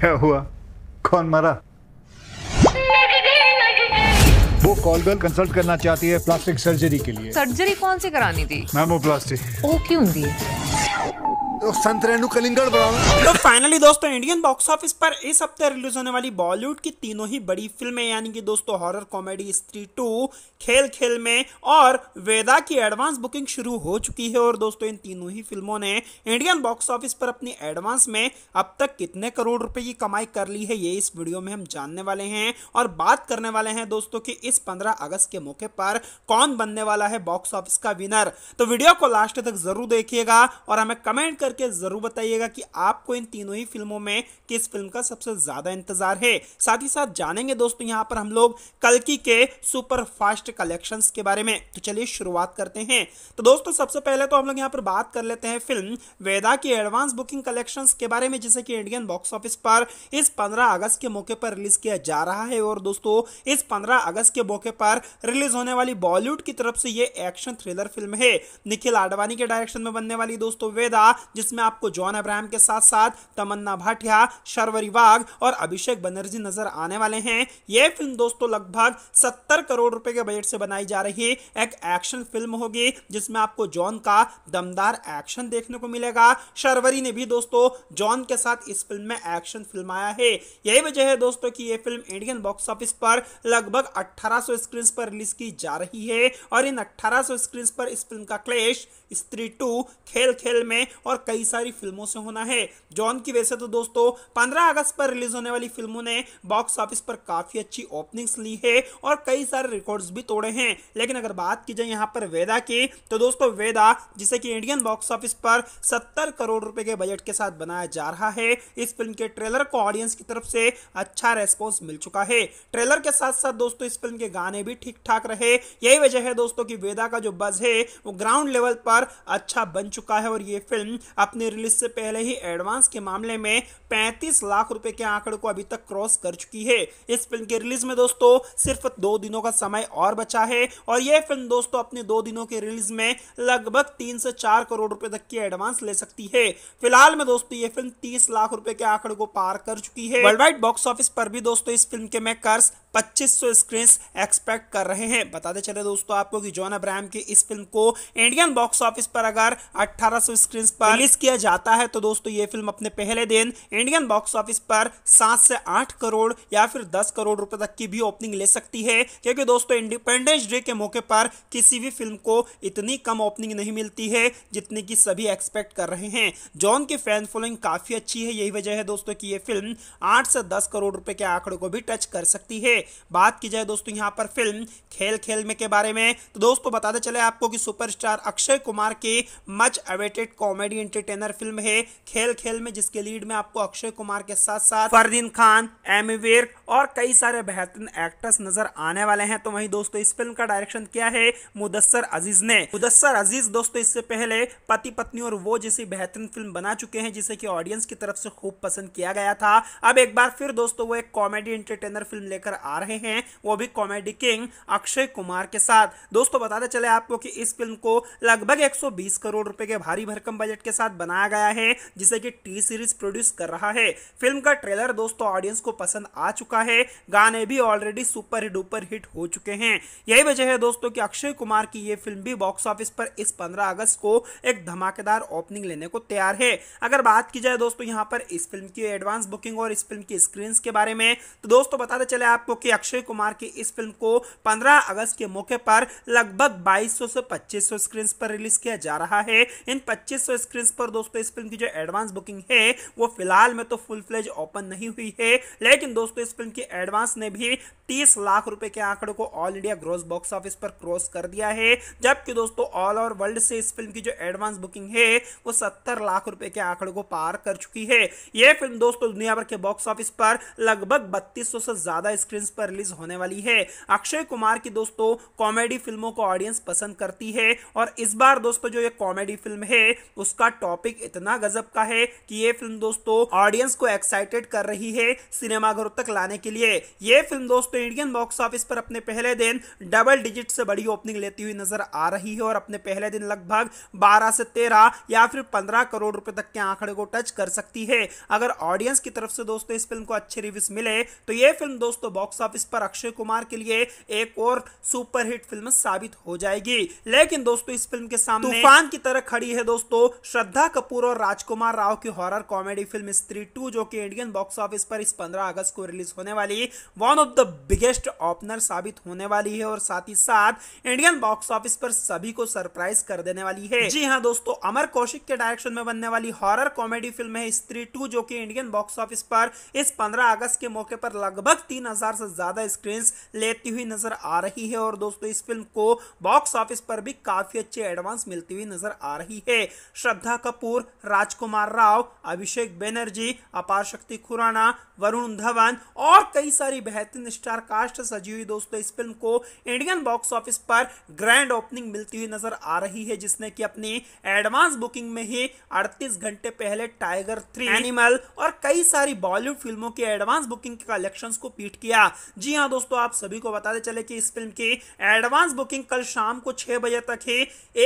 क्या हुआ कौन मरा वो कॉल गर्ल कंसल्ट करना चाहती है प्लास्टिक सर्जरी के लिए सर्जरी कौन सी करानी थी मैमो प्लास्टिक वो क्यों दी संतरेनु कलिंगड़ तो फाइनली दोस्तों इंडियन बॉक्स ऑफिस पर इस हफ्ते रिलीज होने वाली बॉलीवुड की तीनों ही बड़ी फिल्में यानी कि दोस्तों हॉरर कॉमेडी स्त्री टू खेल खेल में और वेदा की एडवांस बुकिंग शुरू हो चुकी है और दोस्तों इन तीनों ही फिल्मों ने इंडियन बॉक्स ऑफिस पर अपनी एडवांस में अब तक कितने करोड़ रुपए की कमाई कर ली है ये इस वीडियो में हम जानने वाले हैं और बात करने वाले हैं दोस्तों की इस पंद्रह अगस्त के मौके पर कौन बनने वाला है बॉक्स ऑफिस का विनर तो वीडियो को लास्ट तक जरूर देखिएगा और हमें कमेंट कर करके ज़रूर बताइएगा कि आपको इन तीनों ही फिल्मों में किस फिल्म का सबसे ज़्यादा इंतज़ार है साथ ही साथ जानेंगे दोस्तों यहाँ पर हम लोग कलकी के सुपर फास्ट कलेक्शंस के बारे में तो चलिए शुरुआत करते हैं तो दोस्तों सबसे पहले तो हम लोग यहाँ पर बात कर लेते हैं फिल्म वेदा की एडवांस बुकिंग कलेक्शन के बारे में जैसे कि इंडियन बॉक्स ऑफिस पर इस पंद्रह अगस्त के मौके पर रिलीज किया जा रहा है और दोस्तों इस पंद्रह अगस्त के मौके पर रिलीज होने वाली बॉलीवुड की तरफ से ये एक्शन थ्रिलर फिल्म है निखिल आडवाणी के डायरेक्शन में बनने वाली दोस्तों वेदा जिसमें आपको जॉन अब्राहम के साथ साथ तमन्ना भाटिया शर्वरी वाघ और अभिषेक बनर्जी नजर आने वाले हैं ये फिल्म दोस्तों लगभग सत्तर करोड़ रुपए के बजट से बनाई जा रही एक एक्शन फिल्म होगी जिसमें आपको जॉन का दमदार एक्शन देखने को मिलेगा शर्वरी ने भी दोस्तों जॉन के साथ इस फिल्म में एक्शन फिल्म आया है यही वजह है दोस्तों की यह फिल्म इंडियन बॉक्स ऑफिस पर लगभग अठारह सौ पर रिलीज की जा रही है और इन अठारह सौ पर इस फिल्म का क्लेश स्त्री टू खेल खेल में और कई सारी फिल्मों से होना है जॉन की वैसे तो दोस्तों पंद्रह अगस्त पर रिलीज होने वाली फिल्मों ने बॉक्स ऑफिस पर काफी अच्छी ओपनिंग्स ली है और कई सारे रिकॉर्ड्स भी तोड़े हैं लेकिन अगर बात की जाए यहाँ पर वेदा की तो दोस्तों वेदा जिसे कि इंडियन बॉक्स ऑफिस पर सत्तर करोड़ रुपए के बजट के साथ बनाया जा रहा है इस फिल्म के ट्रेलर को ऑडियंस की तरफ से अच्छा रेस्पॉन्स मिल चुका है ट्रेलर के साथ साथ दोस्तों इस फिल्म के गाने भी ठीक ठाक रहे यही वजह है दोस्तों की वेदा का जो बज है वो ग्राउंड लेवल पर बार अच्छा बन चुका है और ये फिल्म अपने रिलीज से पहले ही एडवांस के मामले में 35 लाख रुपए के आंकड़े को अभी तक क्रॉस कर चुकी है इस फिल्म के रिलीज में दोस्तों सिर्फ दो दिनों का समय और बचा है और यह फिल्म दोस्तों अपने दो दिनों के रिलीज में लगभग तीन से चार करोड़ रुपए तक की एडवांस ले सकती है फिलहाल में दोस्तों ये फिल्म तीस लाख रुपए के आंकड़े को पार कर चुकी है वर्ल्ड वाइड बॉक्स ऑफिस पर भी दोस्तों इस फिल्म के मेकर्स 2500 स्क्रीन्स एक्सपेक्ट कर रहे हैं बताते चले दोस्तों आपको कि जॉन अब्राहम की इस फिल्म को इंडियन बॉक्स ऑफिस पर अगर 1800 स्क्रीन्स पर रिलीज किया जाता है तो दोस्तों ये फिल्म अपने पहले दिन इंडियन बॉक्स ऑफिस पर सात से आठ करोड़ या फिर दस करोड़ रुपए तक की भी ओपनिंग ले सकती है क्योंकि दोस्तों इंडिपेंडेंस डे के मौके पर किसी भी फिल्म को इतनी कम ओपनिंग नहीं मिलती है जितनी की सभी एक्सपेक्ट कर रहे हैं जॉन की फैन फॉलोइंग काफी अच्छी है यही वजह है दोस्तों की ये फिल्म आठ से दस करोड़ रुपए के आंकड़े को भी टच कर सकती है बात की जाए दोस्तों यहाँ पर फिल्म खेल खेल में के बारे में तो दोस्तों बताते चले आपको कि सुपरस्टार अक्षय कुमार की much awaited comedy entertainer film है खेल खेल में जिसके लीड में आपको अक्षय कुमार के साथ साथ फरदीन खान एम विर्क और कई सारे बेहतरीन एक्टर्स नजर आने वाले हैं तो वही दोस्तों इस फिल्म का डायरेक्शन किया है मुदस्सर अजीज ने मुदस्सर अजीज दोस्तों इससे पहले पति पत्नी और वो जैसी बेहतरीन फिल्म बना चुके हैं जिसे कि ऑडियंस की तरफ से खूब पसंद किया गया था अब एक बार फिर दोस्तों वो एक कॉमेडी एंटरटेनर फिल्म लेकर आ रहे हैं वो भी कॉमेडी किंग अक्षय कुमार के साथ दोस्तों बताते चले आपको कि इस फिल्म को लगभग 120 करोड़ रुपए के भारी भरकम बजट के साथ बनाया गया है जिसे कि टी सीरीज प्रोड्यूस कर रहा है फिल्म का ट्रेलर दोस्तों ऑडियंस को पसंद आ चुका है गाने भी ऑलरेडी सुपर डुपर हिट हो चुके हैं यही वजह है दोस्तों की अक्षय कुमार की ये फिल्म भी बॉक्स ऑफिस पर इस पंद्रह अगस्त को एक धमाकेदार ओपनिंग लेने को तैयार है अगर बात की जाए दोस्तों यहाँ पर इस फिल्म की एडवांस बुकिंग और इस फिल्म की स्क्रीन के बारे में तो दोस्तों बताते चले आपको कि अक्षय कुमार की इस फिल्म को 15 अगस्त के मौके पर लगभग 2200 से 2500 स्क्रीन पर रिलीज किया जा रहा है इन 2500 स्क्रीन पर दोस्तों इस फिल्म की जो एडवांस बुकिंग है वो फिलहाल में तो फुल फ्लेज ओपन नहीं हुई है लेकिन दोस्तों इस फिल्म की एडवांस ने भी तीस लाख रुपए के आंकड़े को all India gross box office पर क्रॉस कर दिया है जबकि दोस्तों ऑल ओवर वर्ल्ड से इस फिल्म की जो एडवांस बुकिंग है वो सत्तर लाख रुपए के आंकड़े को पार कर चुकी है यह फिल्म दोस्तों दुनिया भर के बॉक्स ऑफिस पर लगभग बत्तीस से ज्यादा स्क्रीन ऑडियंस पर रिलीज होने वाली है अक्षय कुमार की दोस्तों कॉमेडी फिल्मों को ऑडियंस पसंद करती है और इस बार दोस्तों जो ये कॉमेडी फिल्म है उसका टॉपिक इतना गजब का है कि ये फिल्म दोस्तों ऑडियंस को एक्साइटेड कर रही है सिनेमाघरों तक लाने के लिए ये फिल्म दोस्तों इंडियन बॉक्स ऑफिस पर अपने पहले दिन डबल डिजिट से बड़ी ओपनिंग लेती हुई नजर आ रही है और अपने पहले दिन लगभग बारह से तेरह या फिर पंद्रह करोड़ रुपए तक के आंकड़े को टच कर सकती है अगर ऑडियंस की तरफ से दोस्तों इस फिल्म को अच्छे रिव्यूज मिले तो ये फिल्म दोस्तों बॉक्स ऑफिस पर अक्षय कुमार के लिए एक और सुपरहिट फिल्म साबित हो जाएगी लेकिन दोस्तों इस फिल्म के सामने तूफान की तरह खड़ी है दोस्तों श्रद्धा कपूर और राजकुमार राव की horror comedy film Stree two जो कि इंडियन बॉक्स ऑफिस पर इस पंद्रह अगस्त को रिलीज होने वाली one of the biggest opener साबित होने वाली है और साथ ही साथ इंडियन बॉक्स ऑफिस पर सभी को सरप्राइज कर देने वाली है जी हाँ दोस्तों अमर कौशिक के डायरेक्शन में बनने वाली हॉरर कॉमेडी फिल्म है स्त्री टू जो कि इंडियन बॉक्स ऑफिस पर इस पंद्रह अगस्त के मौके पर लगभग तीन हजार से ज़्यादा स्क्रीन लेती हुई नज़र आ रही है और दोस्तों इस फिल्म को बॉक्स ऑफिस पर भी काफ़ी अच्छे एडवांस मिलती हुई नज़र आ रही है श्रद्धा कपूर राजकुमार राव अभिषेक बैनर्जी अपार शक्ति खुराना वरुण धवन और कई सारी बेहतरीन स्टार कास्ट सजी हुई दोस्तों इस फिल्म को इंडियन बॉक्स ऑफिस पर ग्रैंड ओपनिंग मिलती हुई नजर आ रही है जिसने की अपनी एडवांस बुकिंग में ही 38 घंटे पहले टाइगर थ्री एनिमल और कई सारी बॉलीवुड फिल्मों की एडवांस बुकिंग के कलेक्शंस को पीट किया जी हाँ दोस्तों आप सभी को बताते चले कि इस फिल्म की एडवांस बुकिंग कल शाम को छह बजे तक ही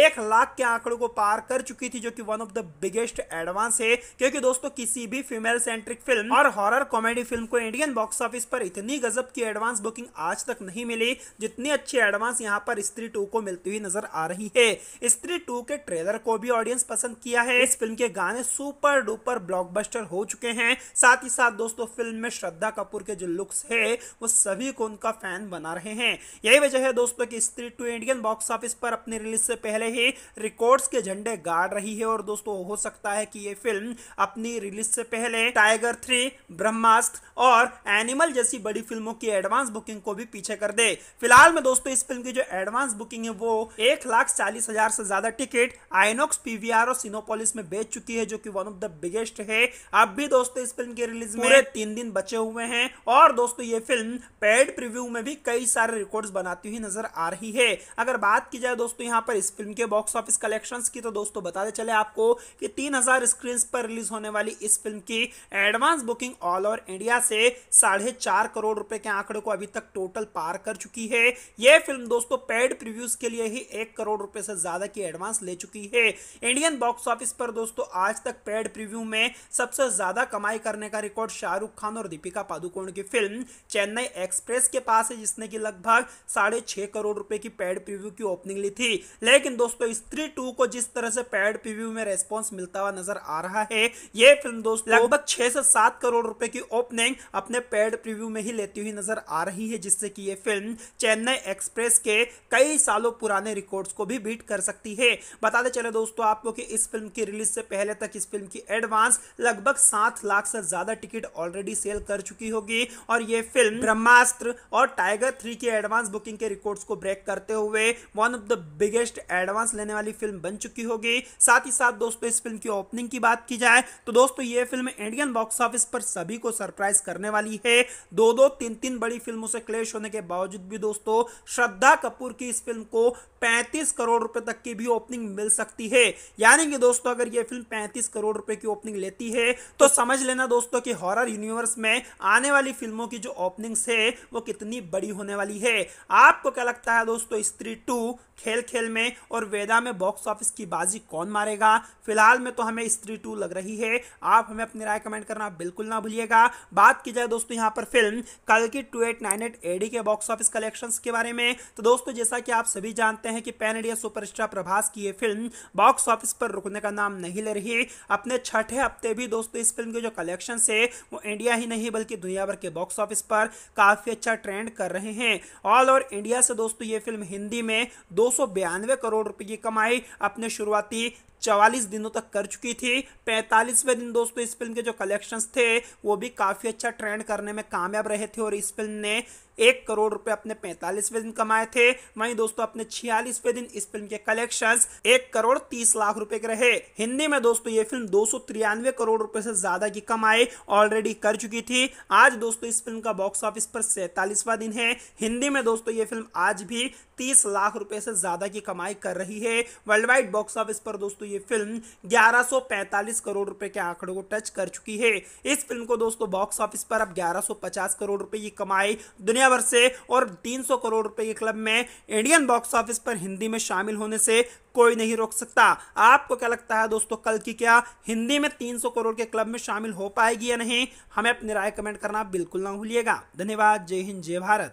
एक लाख के आंकड़ों को पार कर चुकी थी जो कि one of the biggest advance है क्योंकि दोस्तों किसी भी फीमेल सेंट्रिक फिल्म और हॉरर कॉमेडी फिल्म को इंडियन बॉक्स ऑफिस पर इतनी गजब की एडवांस बुकिंग आज तक नहीं मिली जितनी अच्छी एडवांस यहाँ पर स्त्री टू को मिलती हुई नजर आ रही है स्त्री टू के ट्रेलर को भी ऑडियंस पसंद किया है इस फिल्म के गाने सुपर डुपर ब्लॉकबस्टर हो चुके हैं साथ ही साथ दोस्तों फिल्म में श्रद्धा कपूर के जो लुक्स है वो सभी को उनका फैन बना रहे हैं यही वजह है दोस्तों कि स्त्री टू इंडियन बॉक्स ऑफिस पर अपने रिलीज से पहले ही रिकॉर्ड्स के झंडे गाड़ रही है और दोस्तों हो सकता है कि ये फिल्म अपनी रिलीज से पहले टाइगर थ्री ब्रह्मास्त्र और एनिमल जैसी बड़ी फिल्मों की एडवांस बुकिंग को भी पीछे कर दे फिलहाल में दोस्तों इस फिल्म की जो एडवांस बुकिंग है वो एक लाख चालीस हजार से ज्यादा टिकट आइनोक्स पीवीआर और सिनोपोलिस में बेच चुकी है जो कि वन ऑफ द बिगेस्ट है अब भी दोस्तों इस फिल्म की रिलीज में तीन दिन बचे हुए हैं और दोस्तों ये फिल्म इन पेड प्रिव्यू में भी कई सारे रिकॉर्ड्स बनाती हुई नजर आ रही है अगर बात की जाए दोस्तों यहाँ पर इस फिल्म के बॉक्स ऑफिस कलेक्शन की तो दोस्तों बताते चले आपको कि तीन हजार स्क्रीन पर रिलीज होने वाली इस फिल्म की advance booking all over India से साढ़े चार करोड़ रुपए के आंकड़े को अभी तक टोटल पार कर चुकी है यह फिल्म दोस्तों पेड प्रिव्यूज के लिए ही एक करोड़ रुपए से ज्यादा की एडवांस ले चुकी है इंडियन बॉक्स ऑफिस पर दोस्तों आज तक पेड प्रिव्यू में सबसे ज्यादा कमाई करने का रिकॉर्ड शाहरुख खान और दीपिका पादुकोण की फिल्म चेन्नई चेन्नई एक्सप्रेस के पास है जिसने की लगभग साढ़े छह करोड़ रुपए की पैड प्रीव्यू की ओपनिंग ली थी लेकिन दोस्तों स्त्री टू को जिस तरह से पैड प्रीव्यू में रेस्पॉन्स मिलता हुआ नजर आ रहा है ये फिल्म दोस्तों लगभग छह से सात करोड़ रुपए की ओपनिंग अपने पैड प्रीव्यू में ही लेती हुई नजर आ रही है जिससे की ये फिल्म चेन्नई एक्सप्रेस के कई सालों पुराने रिकॉर्ड को भी बीट कर सकती है बताते चले दोस्तों आपको की इस फिल्म की रिलीज से पहले तक इस फिल्म की एडवांस लगभग सात लाख से ज्यादा टिकट ऑलरेडी सेल कर चुकी होगी और ये फिल्म ब्रह्मास्त्र और टाइगर थ्री की एडवांस बुकिंग के रिकॉर्ड्स को ब्रेक करते हुए one of the biggest advance लेने वाली फिल्म बन चुकी होगी साथ ही साथ दोस्तों इस फिल्म की ओपनिंग की बात की जाए तो दोस्तों ये फिल्म इंडियन बॉक्स ऑफिस पर सभी को सरप्राइज करने वाली है दो दो तीन तीन बड़ी फिल्मों से क्लेश होने के बावजूद भी दोस्तों श्रद्धा कपूर की इस फिल्म को 35 करोड़ रुपए तक की भी ओपनिंग मिल सकती है यानी कि दोस्तों अगर ये फिल्म 35 करोड़ रुपए की ओपनिंग लेती है तो समझ लेना दोस्तों कि हॉरर यूनिवर्स में आने वाली फिल्मों की जो ओपनिंग इनिंग्स है वो कितनी बड़ी होने वाली है आपको क्या लगता है दोस्तों स्त्री टू खेल खेल में और वेदा में बॉक्स ऑफिस की बाजी कौन मारेगा फिलहाल में तो हमें स्त्री टू लग रही है आप हमें अपनी राय कमेंट करना बिल्कुल ना भूलिएगा बात की जाए दोस्तों यहाँ पर फिल्म कल की two eight nine eight AD के बॉक्स ऑफिस कलेक्शन के बारे में तो दोस्तों जैसा कि आप सभी जानते हैं कि पैन इंडिया सुपरस्टार प्रभास की ये फिल्म बॉक्स ऑफिस पर रुकने का नाम नहीं ले रही अपने छठे हफ्ते भी दोस्तों इस फिल्म के जो कलेक्शन है वो इंडिया ही नहीं बल्कि दुनिया भर के बॉक्स ऑफिस पर काफ़ी अच्छा ट्रेंड कर रहे हैं ऑल ओवर इंडिया से दोस्तों ये फिल्म हिंदी में दो करोड़ रुपए की कमाई अपने शुरुआती चवालीस दिनों तक कर चुकी थी पैंतालीसवें दिन दोस्तों इस फिल्म के जो कलेक्शंस थे वो भी काफ़ी अच्छा ट्रेंड करने में कामयाब रहे थे और इस फिल्म ने एक करोड़ रुपए अपने पैंतालीसवें दिन कमाए थे वहीं दोस्तों अपने छियालीसवें दिन इस फिल्म के कलेक्शन एक करोड़ तीस लाख रुपए के रहे हिंदी में दोस्तों ये फिल्म दो करोड़ रुपए से ज्यादा की कमाई ऑलरेडी कर चुकी थी आज दोस्तों इस फिल्म का बॉक्स ऑफिस पर सैतालीसवा दिन है हिंदी में दोस्तों ये फिल्म आज भी तीस लाख रुपए से ज्यादा की कमाई कर रही है वर्ल्ड वाइड बॉक्स ऑफिस पर दोस्तों ये फिल्म 1145 करोड़ रुपए के आंकड़ों को टच कर चुकी है इस फिल्म को दोस्तों बॉक्स ऑफिस पर अब 1150 करोड़ रुपए की कमाई दुनिया भर से और 300 करोड़ रुपए के क्लब में इंडियन बॉक्स ऑफिस पर हिंदी में शामिल होने से कोई नहीं रोक सकता आपको क्या लगता है दोस्तों कल की क्या हिंदी में तीन करोड़ के क्लब में शामिल हो पाएगी या नहीं हमें अपनी राय कमेंट करना बिल्कुल ना भूलिएगा धन्यवाद जय हिंद जय भारत